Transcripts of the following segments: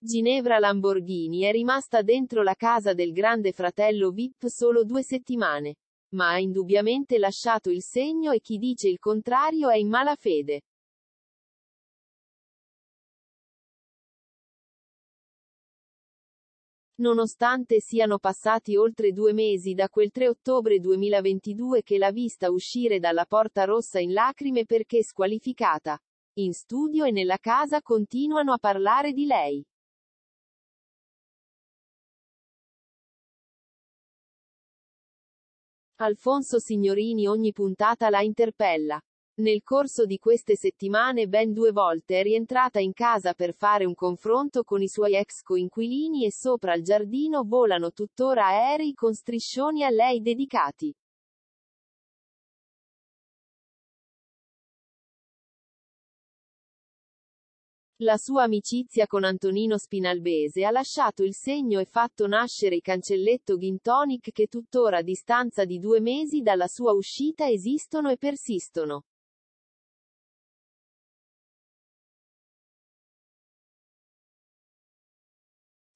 Ginevra Lamborghini è rimasta dentro la casa del grande fratello VIP solo due settimane. Ma ha indubbiamente lasciato il segno e chi dice il contrario è in mala fede. Nonostante siano passati oltre due mesi da quel 3 ottobre 2022 che l'ha vista uscire dalla Porta Rossa in lacrime perché squalificata. In studio e nella casa continuano a parlare di lei. Alfonso Signorini ogni puntata la interpella. Nel corso di queste settimane ben due volte è rientrata in casa per fare un confronto con i suoi ex coinquilini e sopra al giardino volano tuttora aerei con striscioni a lei dedicati. La sua amicizia con Antonino Spinalbese ha lasciato il segno e fatto nascere il cancelletto Gintonic che tuttora a distanza di due mesi dalla sua uscita esistono e persistono.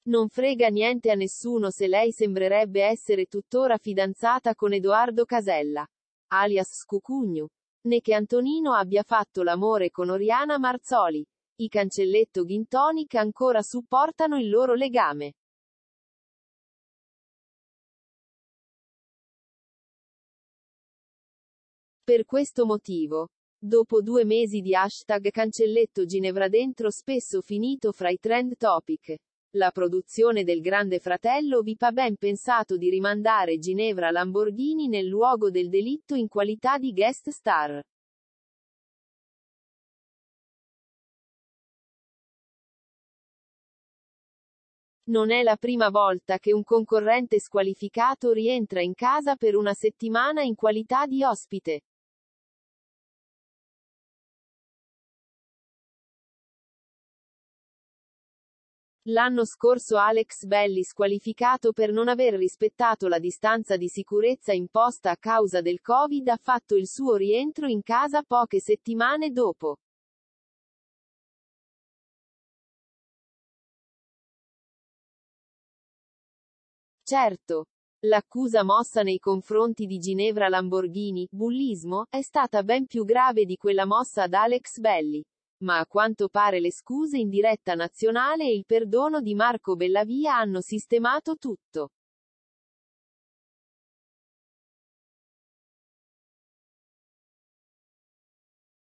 Non frega niente a nessuno se lei sembrerebbe essere tuttora fidanzata con Edoardo Casella, alias Scucugno, né che Antonino abbia fatto l'amore con Oriana Marzoli i cancelletto Gintonic ancora supportano il loro legame. Per questo motivo, dopo due mesi di hashtag cancelletto Ginevra dentro spesso finito fra i trend topic, la produzione del Grande Fratello vi pa ben pensato di rimandare Ginevra Lamborghini nel luogo del delitto in qualità di guest star. Non è la prima volta che un concorrente squalificato rientra in casa per una settimana in qualità di ospite. L'anno scorso Alex Belli squalificato per non aver rispettato la distanza di sicurezza imposta a causa del Covid ha fatto il suo rientro in casa poche settimane dopo. Certo. L'accusa mossa nei confronti di Ginevra Lamborghini, bullismo, è stata ben più grave di quella mossa ad Alex Belli. Ma a quanto pare le scuse in diretta nazionale e il perdono di Marco Bellavia hanno sistemato tutto.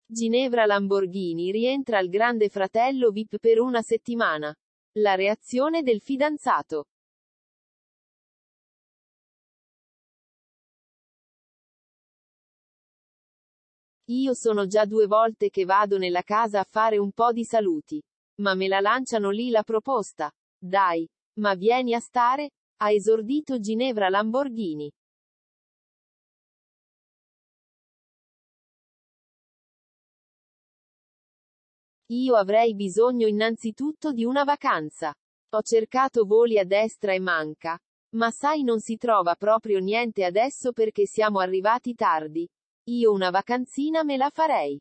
Ginevra Lamborghini rientra al Grande Fratello VIP per una settimana. La reazione del fidanzato. Io sono già due volte che vado nella casa a fare un po' di saluti. Ma me la lanciano lì la proposta. Dai, ma vieni a stare? Ha esordito Ginevra Lamborghini. Io avrei bisogno innanzitutto di una vacanza. Ho cercato voli a destra e manca. Ma sai non si trova proprio niente adesso perché siamo arrivati tardi. Io una vacanzina me la farei.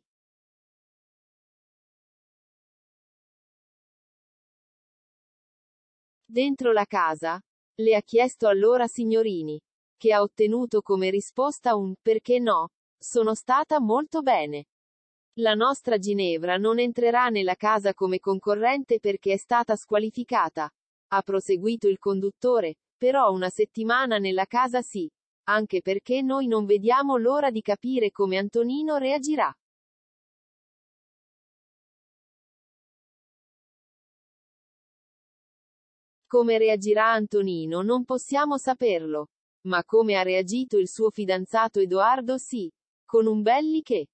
Dentro la casa? Le ha chiesto allora Signorini, che ha ottenuto come risposta un perché no, sono stata molto bene. La nostra Ginevra non entrerà nella casa come concorrente perché è stata squalificata. Ha proseguito il conduttore, però una settimana nella casa sì, anche perché noi non vediamo l'ora di capire come Antonino reagirà. Come reagirà Antonino non possiamo saperlo. Ma come ha reagito il suo fidanzato Edoardo sì. Con un belli che.